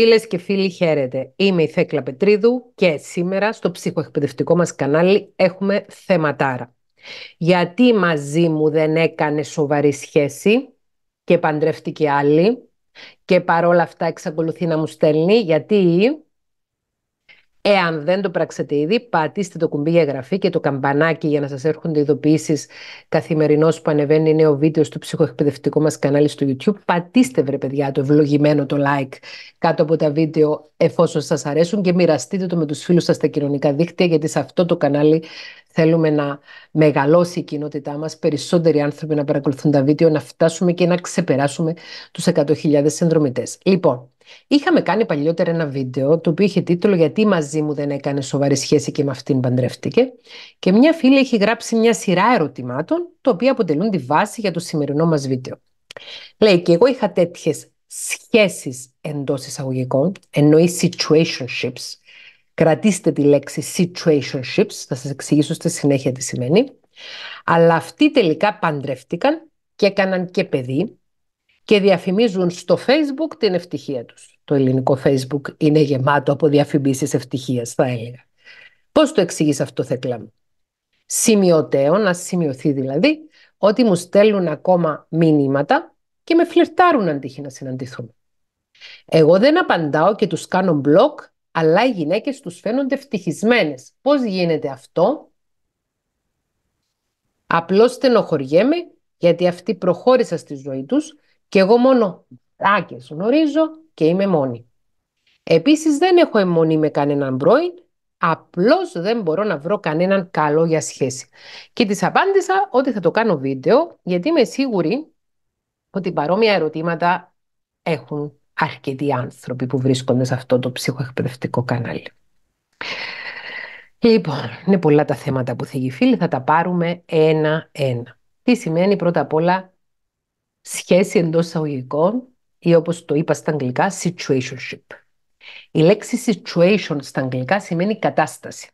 Φίλες και φίλοι χαίρετε. Είμαι η Θέκλα Πετρίδου και σήμερα στο ψυχοεκπαιδευτικό μας κανάλι έχουμε θεματάρα. Γιατί μαζί μου δεν έκανε σοβαρή σχέση και παντρεύτηκε άλλη και παρόλα αυτά εξακολουθεί να μου στέλνει γιατί Εάν δεν το πράξετε ήδη, πατήστε το κουμπί για εγγραφή και το καμπανάκι για να σας έρχονται ειδοποιήσεις καθημερινώς που ανεβαίνει νέο βίντεο στο ψυχοεκπαιδευτικό μας κανάλι στο YouTube. Πατήστε βρε παιδιά το ευλογημένο το like κάτω από τα βίντεο εφόσον σας αρέσουν και μοιραστείτε το με τους φίλους σας στα κοινωνικά δίκτυα γιατί σε αυτό το κανάλι θέλουμε να μεγαλώσει η κοινότητά μας, περισσότεροι άνθρωποι να παρακολουθούν τα βίντεο, να φτάσουμε και να ξεπεράσουμε τους 100.000 συνδρομητές. Λοιπόν, Είχαμε κάνει παλιότερα ένα βίντεο το οποίο είχε τίτλο «Γιατί μαζί μου δεν έκανες σοβαρή σχέση και με αυτήν παντρεύτηκε» και μια φίλη έχει γράψει μια σειρά ερωτημάτων τα οποία αποτελούν τη βάση για το σημερινό μας βίντεο. Λέει και εγώ είχα τέτοιες σχέσεις εντός εισαγωγικών, εννοεί situationships. Κρατήστε τη λέξη situationships, θα σας εξηγήσω στη συνέχεια τι σημαίνει. Αλλά αυτοί τελικά παντρεύτηκαν και έκαναν και παιδί και διαφημίζουν στο Facebook την ευτυχία τους. Το ελληνικό Facebook είναι γεμάτο από διαφημίσεις ευτυχίας, θα έλεγα. Πώς το εξηγείς αυτό, Θεκλά μου. Σημειωτέω, να σημειωθεί δηλαδή, ότι μου στέλνουν ακόμα μηνύματα και με φλερτάρουν αν τύχει να συναντηθούμε. Εγώ δεν απαντάω και τους κάνω μπλοκ, αλλά οι γυναίκες τους φαίνονται ευτυχισμένες. Πώς γίνεται αυτό? Απλώς στενοχωριέμαι γιατί αυτοί προχώρησαν στη ζωή τους και εγώ μόνο άκες γνωρίζω και είμαι μόνη. Επίσης δεν έχω εμμονή με κανέναν πρώην, απλώς δεν μπορώ να βρω κανέναν καλό για σχέση. Και της απάντησα ότι θα το κάνω βίντεο, γιατί είμαι σίγουρη ότι παρόμοια ερωτήματα έχουν αρκετοί άνθρωποι που βρίσκονται σε αυτό το ψυχοεκπαιδευτικό κανάλι. Λοιπόν, είναι πολλά τα θέματα που θίγει φίλοι, θα τα πάρουμε ένα-ένα. Τι σημαίνει πρώτα απ' όλα σχέση εντός αγωγικών ή όπως το είπα στα αγγλικά, situationship. Η λέξη situation στα αγγλικά σημαίνει κατάσταση.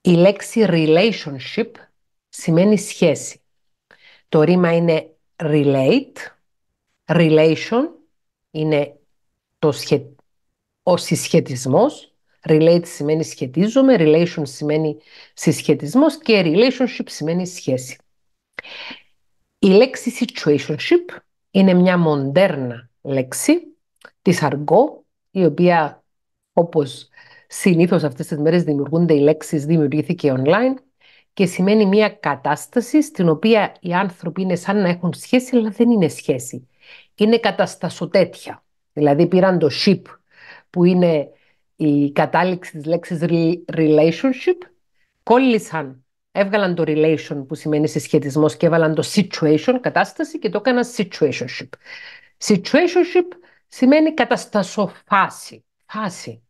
Η λέξη relationship σημαίνει σχέση. Το ρήμα είναι relate, relation είναι το ο συσχετισμός, relate σημαίνει σχετίζομαι, relation σημαίνει συσχετισμός και relationship σημαίνει σχέση. Η λέξη situationship είναι μια μοντέρνα λέξη της αργό, η οποία όπως συνήθως αυτές τις μέρες δημιουργούνται οι λέξεις, δημιουργήθηκε online και σημαίνει μια κατάσταση στην οποία οι άνθρωποι είναι σαν να έχουν σχέση, αλλά δεν είναι σχέση. Είναι καταστασοτέτια. Δηλαδή πήραν το ship που είναι η κατάληξη της λέξης relationship, κόλλησαν έβγαλαν το relation που σημαίνει συσχετισμός και έβαλαν το situation, κατάσταση και το έκαναν situationship. Situationship σημαίνει καταστασοφάση. Φάση.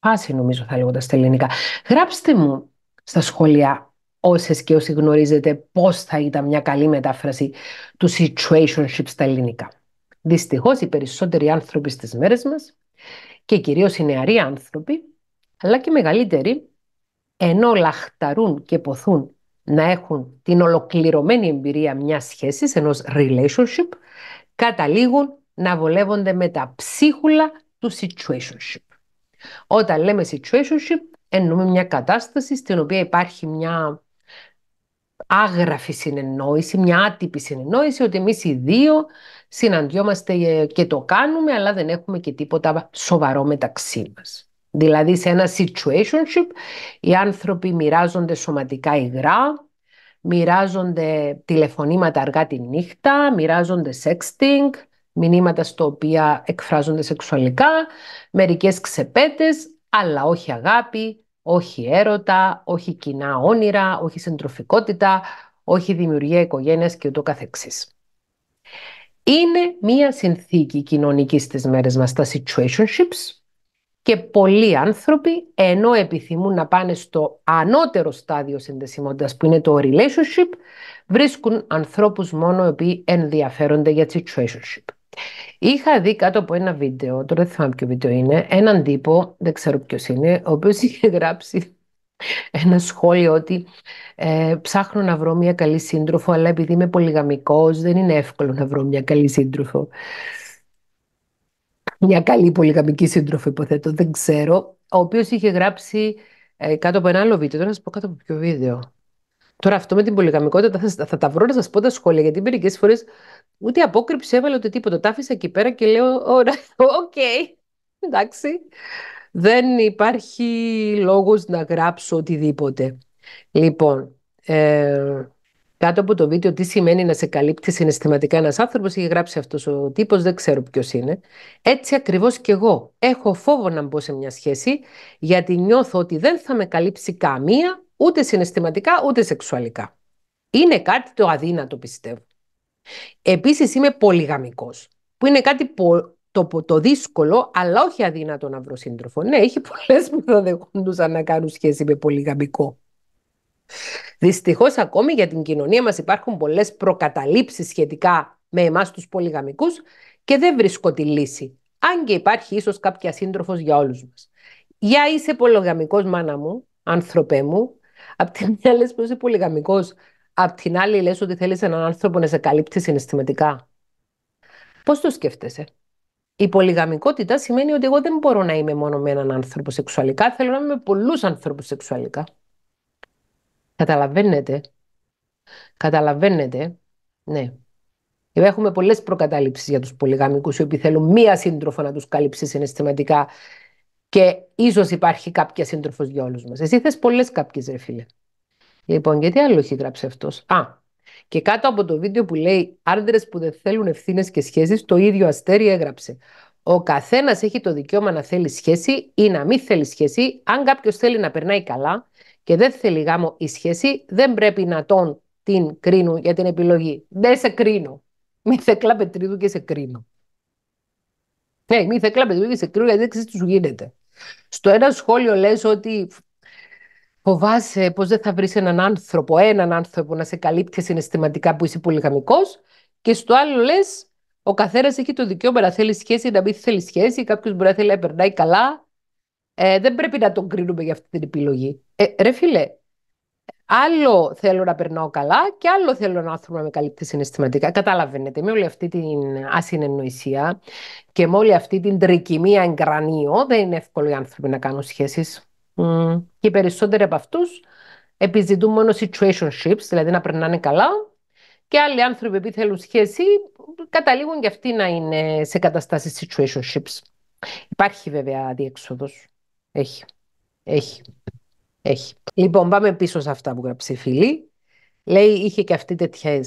Φάση νομίζω θα λέγοντα τα ελληνικά. Γράψτε μου στα σχόλια όσες και όσοι γνωρίζετε πώς θα ήταν μια καλή μετάφραση του situationship στα ελληνικά. Δυστυχώς οι περισσότεροι άνθρωποι στις μέρες μας και κυρίως οι νεαροί άνθρωποι αλλά και μεγαλύτεροι ενώ λαχταρούν και ποθούν να έχουν την ολοκληρωμένη εμπειρία μιας σχέσης, ενός relationship, καταλήγουν να βολεύονται με τα ψίχουλα του situationship. Όταν λέμε situationship, εννοούμε μια κατάσταση στην οποία υπάρχει μια άγραφη συνεννόηση, μια άτυπη συνεννόηση ότι εμείς οι δύο συναντιόμαστε και το κάνουμε, αλλά δεν έχουμε και τίποτα σοβαρό μεταξύ μας. Δηλαδή σε ένα situationship οι άνθρωποι μοιράζονται σωματικά υγρά, μοιράζονται τηλεφωνήματα αργά τη νύχτα, μοιράζονται sexting, μηνύματα στο οποία εκφράζονται σεξουαλικά, μερικές ξεπέτες, αλλά όχι αγάπη, όχι έρωτα, όχι κοινά όνειρα, όχι συντροφικότητα, όχι δημιουργία οικογένειας και ούτω καθεξής. Είναι μία συνθήκη κοινωνικής στις μέρες μας τα situationships, και πολλοί άνθρωποι, ενώ επιθυμούν να πάνε στο ανώτερο στάδιο συνδεσιμότητας που είναι το relationship, βρίσκουν ανθρώπους μόνο οι οποίοι ενδιαφέρονται για situationship. Είχα δει κάτω από ένα βίντεο, τώρα δεν θυμάμαι ποιο βίντεο είναι, έναν τύπο, δεν ξέρω ποιος είναι, ο οποίος είχε γράψει ένα σχόλιο ότι ε, ψάχνω να βρω μια καλή σύντροφο, αλλά επειδή είμαι πολυγαμικός δεν είναι εύκολο να βρω μια καλή σύντροφο μια καλή πολυγαμική σύντροφη, υποθέτω, δεν ξέρω, ο οποίος είχε γράψει ε, κάτω από ένα άλλο βίντεο. Τώρα να σας πω κάτω από ποιο βίντεο. Τώρα αυτό με την πολυγαμικότητα θα, θα τα βρω να σας πω τα σχόλια, γιατί μερικές φορές ούτε απόκρυψη έβαλε ούτε τίποτα. Τα άφησα εκεί πέρα και λέω, ωραία, οκ, okay, εντάξει. Δεν υπάρχει λόγος να γράψω οτιδήποτε. Λοιπόν, ε, κάτω από το βίντεο, τι σημαίνει να σε καλύπτει συναισθηματικά ένας άνθρωπος, ή γράψει αυτός ο τύπος, δεν ξέρω ποιος είναι. Έτσι ακριβώς κι εγώ. Έχω φόβο να μπω σε μια σχέση, γιατί νιώθω ότι δεν θα με καλύψει καμία, ούτε συναισθηματικά, ούτε σεξουαλικά. Είναι κάτι το αδύνατο, πιστεύω. Επίσης, είμαι πολυγαμικός, που είναι κάτι το... το δύσκολο, αλλά όχι αδύνατο να βρω σύντροφο. Ναι, έχει πολλές που θα δεχόντουσαν να κάνουν σχέση με πολυγαμικό. Δυστυχώς, ακόμη για την κοινωνία μας υπάρχουν πολλές προκαταλήψεις σχετικά με εμάς τους πολυγαμικούς και δεν βρίσκω τη λύση. Αν και υπάρχει ίσως κάποια σύντροφος για όλους μας. Για είσαι πολυγαμικός, μάνα μου, άνθρωπέ μου. Απ' τη μια λες πω είσαι πολυγαμικός, απ' την άλλη λες ότι θέλεις έναν άνθρωπο να σε καλύπτει συναισθηματικά. Πώς το σκέφτεσαι. Η πολυγαμικότητα σημαίνει ότι εγώ δεν μπορώ να είμαι μόνο με έναν άνθρωπο σεξουαλικά. Θέλω να είμαι με πολλούς ανθρώπους σεξουαλικά. Καταλαβαίνετε. Καταλαβαίνετε. Ναι. Έχουμε πολλές προκατάληψεις για τους πολυγαμικούς, οι οποίοι θέλουν μία σύντροφο να τους καλύψει συναισθηματικά και ίσως υπάρχει κάποια σύντροφος για όλους μας. Εσύ θες πολλές κάποιες, ρε φίλε. Λοιπόν, γιατί άλλο έχει γράψει αυτός. Α, και κάτω από το βίντεο που λέει Άντρες που δεν θέλουν ευθύνες και σχέσεις, το ίδιο αστέρι έγραψε. Ο καθένας έχει το δικαίωμα να θέλει σχέση ή να μην θέλει σχέση. Αν κάποιος θέλει να περνάει καλά και δεν θέλει γάμο η σχέση, δεν πρέπει να τον την κρίνουν για την επιλογή. Δεν σε κρίνω. Μη θεκλά πετρίδου και σε κρίνω. Ναι, μη θεκλά πετρίδου και σε κρίνω γιατί δεν ξέρεις τι σου γίνεται. Στο ένα σχόλιο λες ότι φοβάσαι πως δεν θα βρεις έναν άνθρωπο, έναν άνθρωπο να σε καλύπτει συναισθηματικά που είσαι πολυγαμικός και στο άλλο λες ο καθένας έχει το δικαίωμα να θέλει σχέση, να μην θέλει σχέση. Κάποιος μπορεί να θέλει να περνάει καλά, ε, δεν πρέπει να τον κρίνουμε για αυτή την επιλογή. Ε, ρε φίλε, άλλο θέλω να περνάω καλά και άλλο θέλω να άνθρωπο να με καλύπτει συναισθηματικά. Καταλαβαίνετε, με όλη αυτή την ασυνεννοησία και με όλη αυτή την τρικυμία εγκρανίω, δεν είναι εύκολο οι άνθρωποι να κάνουν σχέσεις. Mm. Και οι περισσότεροι από αυτούς επιζητούν μόνο situationships, δηλαδή να περνάνε καλά. Και άλλοι άνθρωποι που θέλουν σχέση καταλήγουν και αυτοί να είναι σε καταστάσεις situationships. Υπάρχει βέβαια διέξοδος. Έχει. Έχει. Έχει. Λοιπόν, πάμε πίσω σε αυτά που γράψει η φίλη. Λέει, είχε και αυτή τέτοιες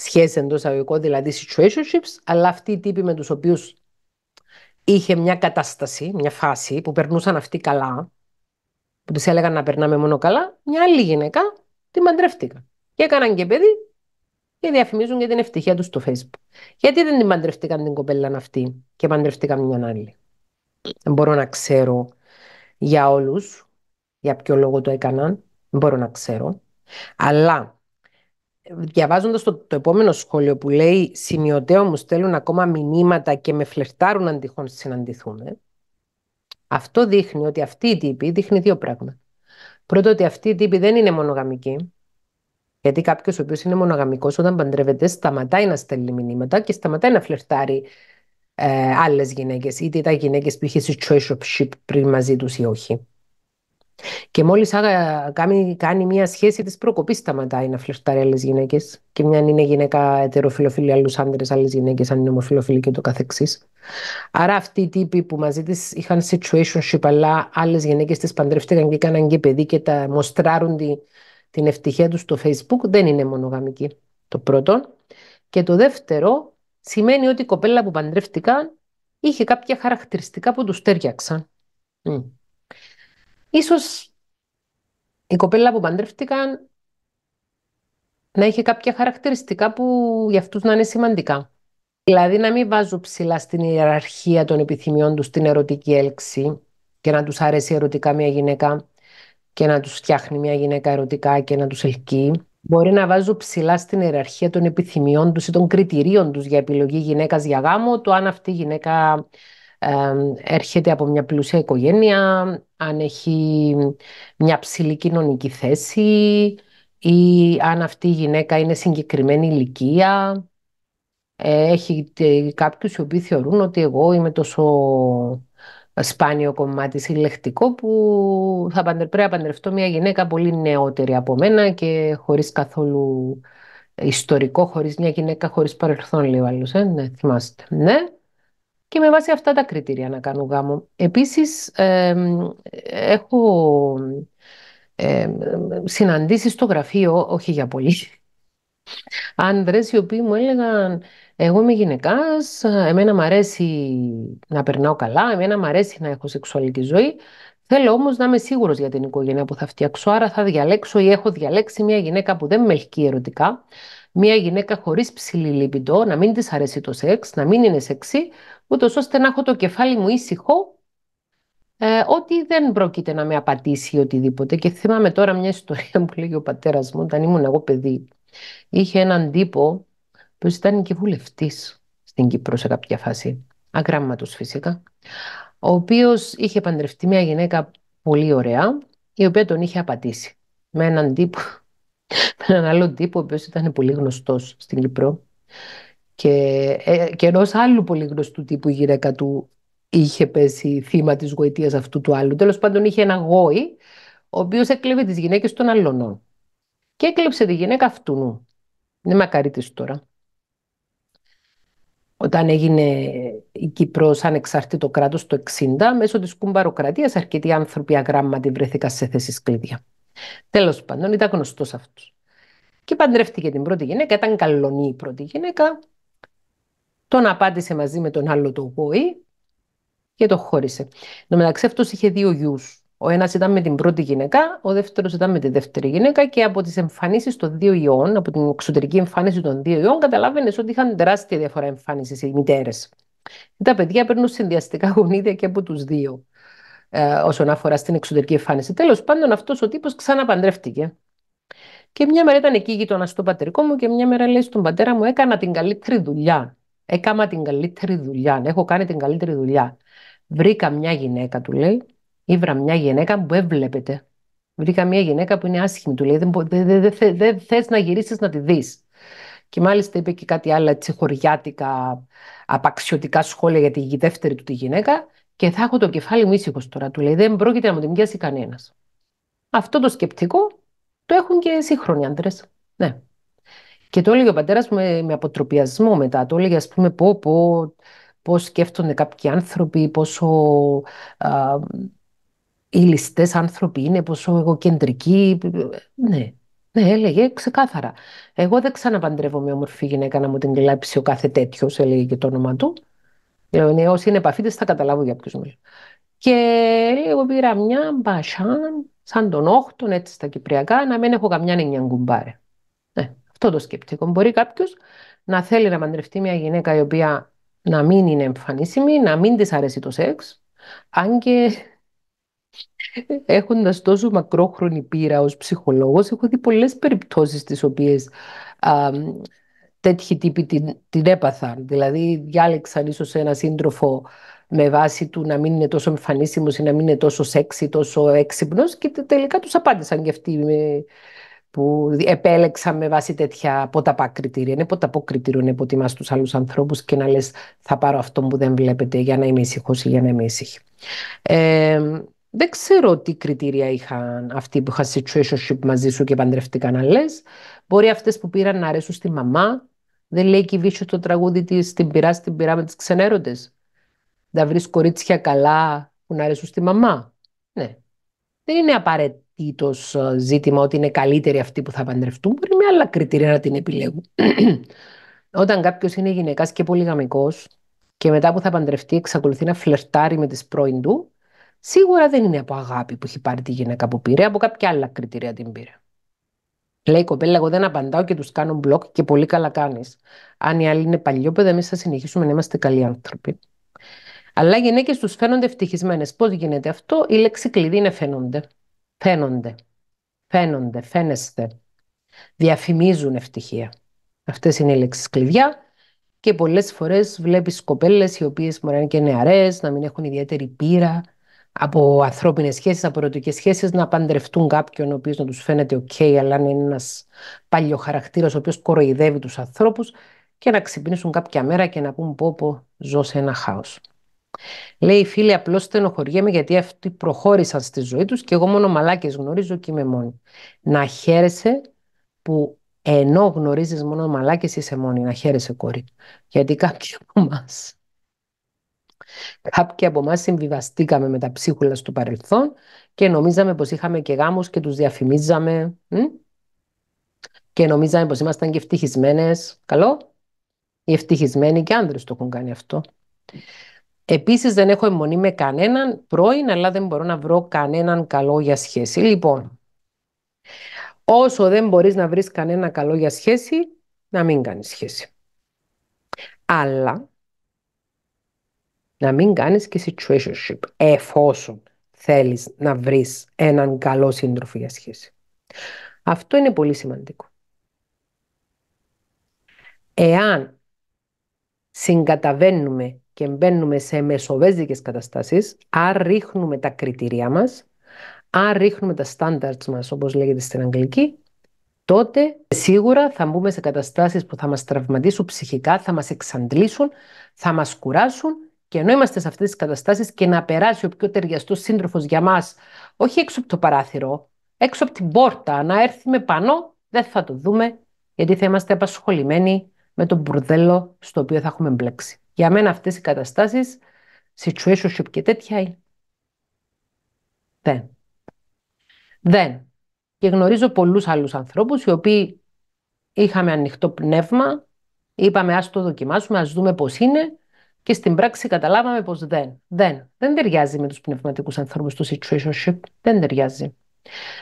σχέσεις εντός αγωγικών, δηλαδή situationships, αλλά αυτοί οι τύποι με τους οποίους είχε μια κατάσταση, μια φάση που περνούσαν αυτοί καλά, που τη έλεγαν να περνάμε μόνο καλά, μια άλλη γυναίκα τη μαντρεύτηκαν. Και έκαναν και παιδί και διαφημίζουν για την ευτυχία τους στο Facebook. Γιατί δεν την μαντρεύτηκαν την κοπέλα αυτή και μαντρεύτηκαν μια άλλη. Δεν μπορώ να ξέρω για όλους, για ποιο λόγο το έκαναν, δεν μπορώ να ξέρω. Αλλά διαβάζοντας το, το επόμενο σχόλιο που λέει «Σημειωτέο μου στέλνουν ακόμα μηνύματα και με φλερτάρουν αν τυχόν συναντηθούμε», αυτό δείχνει ότι αυτή η τύπη δείχνει δύο πράγματα. Πρώτο, ότι αυτή η τύπη δεν είναι μονογαμική. Γιατί κάποιος ο οποίος είναι μονογαμικός, όταν παντρεύεται, σταματάει να στέλνει μηνύματα και σταματάει να φλερτάρει ε, άλλες γυναίκες, είτε ήταν γυναίκες που είχε situationship πριν μαζί τους ή όχι. Και μόλις κάνει, κάνει μια σχέση της προκοπής, σταματάει να φλερτάρει άλλες γυναίκες. Και μια είναι γυναίκα ετεροφιλοφίλη, άλλους άντρες, άλλες γυναίκες, αν είναι ομοφιλοφίλη και το καθεξής. Άρα αυτοί οι τύποι που μαζί της είχαν situationship, αλλά άλλες γυναίκες τις παντρεύτηκαν και έκαναν και παιδί και τα μοστράρουν τη, την ευτυχία τους στο Facebook, δεν είναι μονογαμικοί. Το πρώτο. Και το δεύτερο, σημαίνει ότι η κοπέλα που παντρεύτηκαν είχε κάποια χαρακτηριστικά που τους στέριαξαν. Mm. Ίσως η κοπέλα που παντρεύτηκαν να είχε κάποια χαρακτηριστικά που για αυτούς να είναι σημαντικά. Δηλαδή να μην βάζω ψηλά στην ιεραρχία των επιθυμιών τους την ερωτική έλξη και να τους αρέσει ερωτικά μια γυναίκα και να τους φτιάχνει μια γυναίκα ερωτικά και να τους ελκύει. Μπορεί να βάζω ψηλά στην ιεραρχία των επιθυμιών τους ή των κριτηρίων τους για επιλογή γυναίκας για γάμο, το αν αυτή η γυναίκα έρχεται από μια πλούσια οικογένεια, αν έχει μια ψηλή κοινωνική θέση ή αν αυτή η γυναίκα είναι συγκεκριμένη ηλικία. Ε, έχει ε, κάποιους οι οποίοι θεωρούν ότι εγώ είμαι τόσο σπάνιο κομμάτι συλλεκτικό που θα να παντρευτώ μια γυναίκα πολύ νεότερη από μένα και χωρίς καθόλου ιστορικό, χωρίς μια γυναίκα, χωρίς παρελθόν λίγο ο άλλος, ε, ναι, θυμάστε. Ναι. Και με βάση αυτά τα κριτήρια να κάνω γάμο. Επίσης, έχω ε, συναντήσεις στο γραφείο, όχι για πολύ, άντρες οι οποίοι μου έλεγαν εγώ είμαι γυναικάς, εμένα μου αρέσει να περνάω καλά, εμένα μου αρέσει να έχω σεξουαλική ζωή, θέλω όμως να είμαι σίγουρος για την οικογένεια που θα φτιάξω, άρα θα διαλέξω ή έχω διαλέξει μια γυναίκα που δεν με ελκύει ερωτικά, μια γυναίκα χωρίς ψηλή λίπητο, να μην της αρέσει το σεξ, να μην είναι σεξι, ούτως ώστε να έχω το κεφάλι μου ήσυχο ε, ότι δεν πρόκειται να με απατήσει οτιδήποτε. Και θυμάμαι τώρα μια ιστορία που λέγει ο πατέρας μου, όταν ήμουν εγώ παιδί, Είχε έναν τύπο που ήταν και βουλευτής στην Κύπρο σε κάποια φάση, αγράμματος φυσικά, ο οποίος είχε παντρευτεί μια γυναίκα πολύ ωραία, η οποία τον είχε απατήσει με έναν τύπο, με έναν άλλο τύπο, ο οποίος ήταν πολύ γνωστός στην Κύπρο και, ε, και ενός άλλου πολύ γνωστού τύπου η γυναίκα του είχε πέσει θύμα της γοητείας αυτού του άλλου. Τέλος πάντων είχε ένα γόη, ο οποίος έκλεβε τις γυναίκες των αλλωνών και έκλεψε τη γυναίκα αυτού νου. Είναι μακαρίτης τώρα. Όταν έγινε η Κύπρος ανεξαρτήτο κράτος το 60, μέσω της κουμπαροκρατίας αρκετοί άνθρωποι αγράμματι βρέθηκαν σε θέσεις κλειδιά. Τέλος πάντων, ήταν γνωστός αυτός. Και παντρεύτηκε την πρώτη γυναίκα, ήταν καλονή η πρώτη γυναίκα. Τον απάντησε μαζί με τον άλλο το γόη και το χώρισε. Εν τω μεταξύ αυτός είχε δύο γιους ο ένας ήταν με την πρώτη γυναίκα, ο δεύτερος ήταν με τη δεύτερη γυναίκα και από τις εμφανίσεις των δύο ιών, από την εξωτερική εμφάνιση των δύο ιών, καταλάβαινες ότι είχαν τεράστια διαφορά εμφάνισης οι μητέρες. Τα παιδιά παίρνουν συνδυαστικά γονίδια και από τους δύο ε, όσον αφορά στην εξωτερική εμφάνιση. Τέλος πάντων, αυτός ο τύπος ξαναπαντρεύτηκε. Και μια μέρα ήταν εκεί γείτονα στο πατρικό μου και μια μέρα λέει στον πατέρα μου: Έκανα την καλύτερη δουλειά. Έκανα την καλύτερη δουλειά. Έχω κάνει την καλύτερη δουλειά. Βρήκα μια γυναίκα, του λέει, Ήβρα μια γυναίκα που έβλεπετε. Βρήκα μια γυναίκα που είναι άσχημη, του λέει. Δεν, δεν, θες να γυρίσεις να τη δεις. Και μάλιστα είπε και κάτι άλλα χωριάτικα, απαξιωτικά σχόλια για τη δεύτερη του τη γυναίκα. Και θα έχω το κεφάλι μου ήσυχος τώρα. Του λέει: Δεν πρόκειται να μου την πιάσει κανένας. Αυτό το σκεπτικό το έχουν και σύγχρονοι άντρες. Ναι. Και το έλεγε ο πατέρας με, με αποτροπιασμό μετά. Το έλεγε, ας πούμε, πω, πω, σκέφτονται κάποιοι άνθρωποι, πόσο α, οι ληστές άνθρωποι είναι, πόσο εγωκεντρικοί. Ναι, ναι, έλεγε ξεκάθαρα. Εγώ δεν ξαναπαντρεύω μια όμορφη γυναίκα να μου την κλάψει ο κάθε τέτοιος, έλεγε και το όνομα του. Λέω, ναι, όσοι είναι επαφίτες θα καταλάβω για ποιους μιλάω. Και εγώ πήρα μια μπασάν, σαν τον όχτον, έτσι στα κυπριακά, να μην έχω καμιά νέα κουμπάρε. Ναι, αυτό το σκεπτικό. Μπορεί κάποιος να θέλει να παντρευτεί μια γυναίκα η οποία να μην είναι εμφανίσιμη, να μην της αρέσει το σεξ, αν και Έχοντας τόσο μακρόχρονη πείρα ως ψυχολόγος, έχω δει πολλές περιπτώσεις τις οποίες τέτοιοι τύποι την, την έπαθαν. Δηλαδή διάλεξαν ίσως ένα σύντροφο με βάση του να μην είναι τόσο εμφανίσιμος ή να μην είναι τόσο σεξι, τόσο έξυπνος και τελικά τους απάντησαν και αυτοί ε, που επέλεξαν με βάση τέτοια ποταπά κριτήρια. Είναι ποταπό κριτήριο να υποτιμάς τους άλλους ανθρώπους και να λες θα πάρω αυτό που δεν βλέπετε για να είμαι ήσυχος ή για να είμαι ήσυχη. Ε, δεν ξέρω τι κριτήρια είχαν αυτοί που είχαν situationship μαζί σου και παντρευτήκαν λε. Μπορεί αυτές που πήραν να αρέσουν στη μαμά. Δεν λέει και η Βίσιο το τραγούδι της Την πειρά, στην πειρά με τις ξενέρωτε. Να βρεις κορίτσια καλά που να αρέσουν στη μαμά. Ναι. Δεν είναι απαραίτητος ε, ζήτημα ότι είναι καλύτεροι αυτοί που θα παντρευτούν. Μπορεί με άλλα κριτήρια να την επιλέγουν. Όταν κάποιος είναι γυναικά και γαμικό και μετά που θα παντρευτεί εξακολουθεί να φλερτάρει με τις πρώην του, Σίγουρα δεν είναι από αγάπη που έχει πάρει τη γυναίκα που πήρε, από κάποια άλλα κριτήρια την πήρε. Λέει η κοπέλα, εγώ δεν απαντάω και τους κάνω μπλοκ και πολύ καλά κάνεις. Αν οι άλλοι είναι παλιόπαιδα, εμείς θα συνεχίσουμε να είμαστε καλοί άνθρωποι. Αλλά οι γυναίκες τους φαίνονται ευτυχισμένες. Πώς γίνεται αυτό, η λέξη κλειδί είναι φαίνονται. Φαίνονται. Φαίνονται, φαίνεστε. Διαφημίζουν ευτυχία. Αυτές είναι οι λέξεις κλειδιά. Και πολλές φορές βλέπεις κοπέλες οι οποίες μπορεί να είναι και νεαρές, να μην έχουν ιδιαίτερη πείρα, από ανθρώπινες σχέσεις, από ερωτικές σχέσεις, να παντρευτούν κάποιον ο οποίος να τους φαίνεται οκ, αλλά να είναι ένας παλιό χαρακτήρας ο οποίος κοροϊδεύει τους ανθρώπους και να ξυπνήσουν κάποια μέρα και να πούν πω πω ζω σε ένα χάος. Λέει, φίλοι, απλώς στενοχωριέμαι γιατί αυτοί προχώρησαν στη ζωή τους και εγώ μόνο μαλάκες γνωρίζω και είμαι μόνη. Να χαίρεσαι που ενώ γνωρίζεις μόνο μαλάκες είσαι μόνη. Να χαίρεσαι, κόρη. Γιατί κάποιοι από Κάποιοι από εμάς συμβιβαστήκαμε με τα ψίχουλα στο παρελθόν και νομίζαμε πως είχαμε και γάμους και τους διαφημίζαμε και νομίζαμε πώ ήμασταν και ευτυχισμένες. Καλό. Οι ευτυχισμένοι και άντρε το έχουν κάνει αυτό. Επίσης, δεν έχω αιμονή με κανέναν πρώην, αλλά δεν μπορώ να βρω κανέναν καλό για σχέση. Λοιπόν, όσο δεν μπορείς να βρεις κανένα καλό για σχέση, να μην κάνεις σχέση. Αλλά να μην κάνεις και situationship εφόσον θέλεις να βρεις έναν καλό σύντροφο για σχέση. Αυτό είναι πολύ σημαντικό. Εάν συγκαταβαίνουμε και μπαίνουμε σε μεσοβέζικες καταστάσεις, αν ρίχνουμε τα κριτήρια μας, αν ρίχνουμε τα standards μας, όπως λέγεται στην αγγλική, τότε σίγουρα θα μπούμε σε καταστάσεις που θα μας τραυματίσουν ψυχικά, θα μας εξαντλήσουν, θα μας κουράσουν και ενώ είμαστε σε αυτές τις καταστάσεις και να περάσει ο πιο ταιριαστός σύντροφος για μας, όχι έξω από το παράθυρο, έξω από την πόρτα, να έρθει με πανό, δεν θα το δούμε, γιατί θα είμαστε απασχολημένοι με τον μπουρδέλο στο οποίο θα έχουμε μπλέξει. Για μένα αυτές οι καταστάσεις, situationship και τέτοια Δεν. Δεν. Και γνωρίζω πολλούς άλλους ανθρώπους οι οποίοι είχαμε ανοιχτό πνεύμα, είπαμε ας το δοκιμάσουμε, ας δούμε πώς είναι και στην πράξη καταλάβαμε πως δεν, δεν, δεν ταιριάζει με τους πνευματικούς ανθρώπους του situationship, δεν ταιριάζει.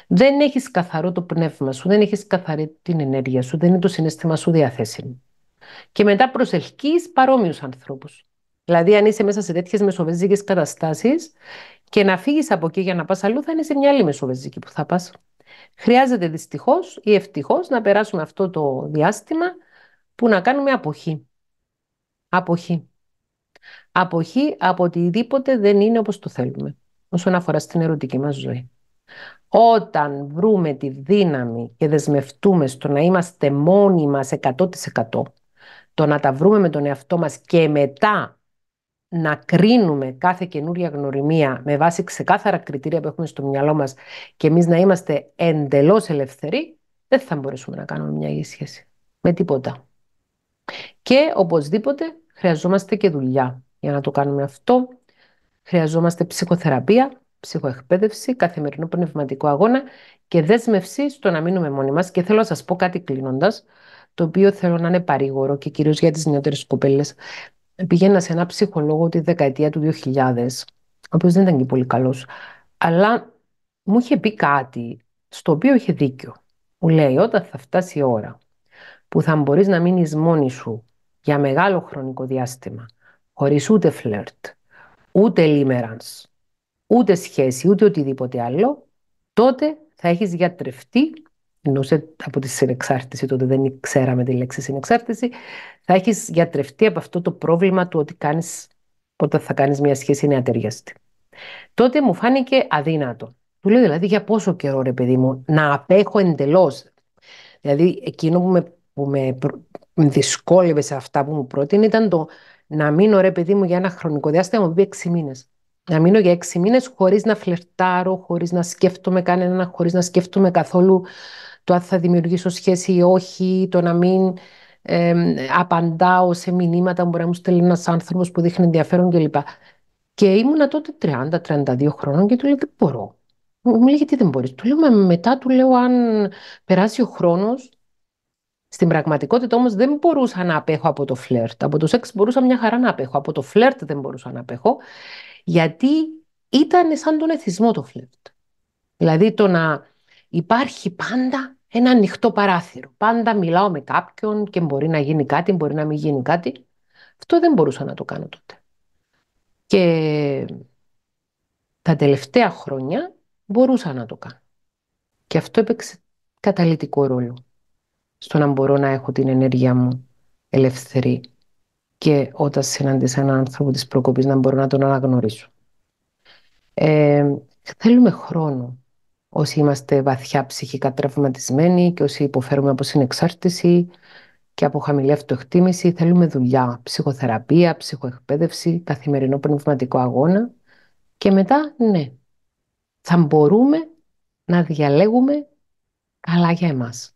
Δεν έχεις καθαρό το πνεύμα σου, δεν έχεις καθαρή την ενέργεια σου, δεν είναι το συνέστημα σου διαθέσιμο. Και μετά προσελκύεις παρόμοιους ανθρώπους. Δηλαδή, αν είσαι μέσα σε τέτοιες μεσοβεζικέ καταστάσεις και να φύγεις από εκεί για να πας αλλού, θα είναι σε μια άλλη μεσοβεζική που θα πας. Χρειάζεται δυστυχώς ή ευτυχώς να περάσουμε αυτό το διάστημα που να κάνουμε αποχή. Αποχή αποχή από οτιδήποτε δεν είναι όπως το θέλουμε όσον αφορά στην ερωτική μας ζωή. Όταν βρούμε τη δύναμη και δεσμευτούμε στο να είμαστε μόνοι μας 100% το να τα βρούμε με τον εαυτό μας και μετά να κρίνουμε κάθε καινούρια γνωριμία με βάση ξεκάθαρα κριτήρια που έχουμε στο μυαλό μας και εμείς να είμαστε εντελώς ελευθεροί, δεν θα μπορέσουμε να κάνουμε μια ίδια σχέση με τίποτα. Και οπωσδήποτε χρειαζόμαστε και δουλειά. Για να το κάνουμε αυτό, χρειαζόμαστε ψυχοθεραπεία, ψυχοεκπαίδευση, καθημερινό πνευματικό αγώνα και δέσμευση στο να μείνουμε μόνοι μας. Και θέλω να σας πω κάτι κλείνοντας, το οποίο θέλω να είναι παρήγορο και κυρίως για τις νεότερες κοπέλες. Πήγαινα σε ένα ψυχολόγο τη δεκαετία του 2000, ο οποίος δεν ήταν και πολύ καλός, αλλά μου είχε πει κάτι στο οποίο είχε δίκιο. Μου λέει, όταν θα φτάσει η ώρα που θα μπορείς να μείνεις μόνη σου για μεγάλο χρονικό διάστημα χωρίς ούτε φλερτ, ούτε λίμερανς, ούτε σχέση, ούτε οτιδήποτε άλλο, τότε θα έχεις γιατρευτεί, εννοούσε από τη συνεξάρτηση, τότε δεν ξέραμε τη λέξη συνεξάρτηση, θα έχεις γιατρευτεί από αυτό το πρόβλημα του ότι κάνεις, όταν θα κάνεις μια σχέση είναι ατεριάστη. Τότε μου φάνηκε αδύνατο. Του λέω δηλαδή για πόσο καιρό ρε παιδί μου να απέχω εντελώς. Δηλαδή εκείνο που με, που με δυσκόλευε σε αυτά που μου πρότεινε ήταν το να μείνω ρε παιδί μου για ένα χρονικό διάστημα, μου πει 6 μήνες. Να μείνω για έξι μήνες χωρίς να φλερτάρω, χωρίς να σκέφτομαι κανέναν, χωρίς να σκέφτομαι καθόλου το αν θα δημιουργήσω σχέση ή όχι, το να μην ε, απαντάω σε μηνύματα που μπορεί να μου στέλνει ένας άνθρωπος που δείχνει ενδιαφέρον κλπ. Και ήμουνα τότε 30-32 χρόνων και του λέω δεν μπορώ. Μου λέει γιατί δεν μπορείς. Του λέω μετά του λέω αν περάσει ο χρόνος. Στην πραγματικότητα όμως δεν μπορούσα να απέχω από το φλερτ. Από το σεξ μπορούσα μια χαρά να απέχω. Από το φλερτ δεν μπορούσα να απέχω. Γιατί ήταν σαν τον εθισμό το φλερτ. Δηλαδή το να υπάρχει πάντα ένα ανοιχτό παράθυρο. Πάντα μιλάω με κάποιον και μπορεί να γίνει κάτι, μπορεί να μην γίνει κάτι. Αυτό δεν μπορούσα να το κάνω τότε. Και τα τελευταία χρόνια μπορούσα να το κάνω. Και αυτό έπαιξε καταλητικό ρόλο στο να μπορώ να έχω την ενέργεια μου ελεύθερη και όταν συναντήσω έναν άνθρωπο της προκοπής να μπορώ να τον αναγνωρίσω. Ε, θέλουμε χρόνο. Όσοι είμαστε βαθιά ψυχικά τραυματισμένοι και όσοι υποφέρουμε από συνεξάρτηση και από χαμηλή αυτοεκτίμηση, θέλουμε δουλειά, ψυχοθεραπεία, ψυχοεκπαίδευση, καθημερινό πνευματικό αγώνα και μετά, ναι, θα μπορούμε να διαλέγουμε καλά για εμάς.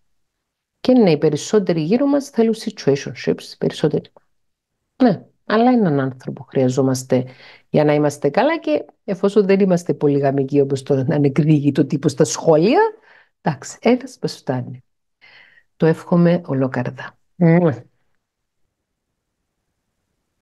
Και ναι, οι περισσότεροι γύρω μας θέλουν situationships, περισσότεροι. Ναι, αλλά έναν άνθρωπο χρειαζόμαστε για να είμαστε καλά και εφόσον δεν είμαστε πολυγαμικοί όπως το το τύπο στα σχόλια, εντάξει, ένας μας φτάνει. Το εύχομαι ολόκαρδα. Ναι.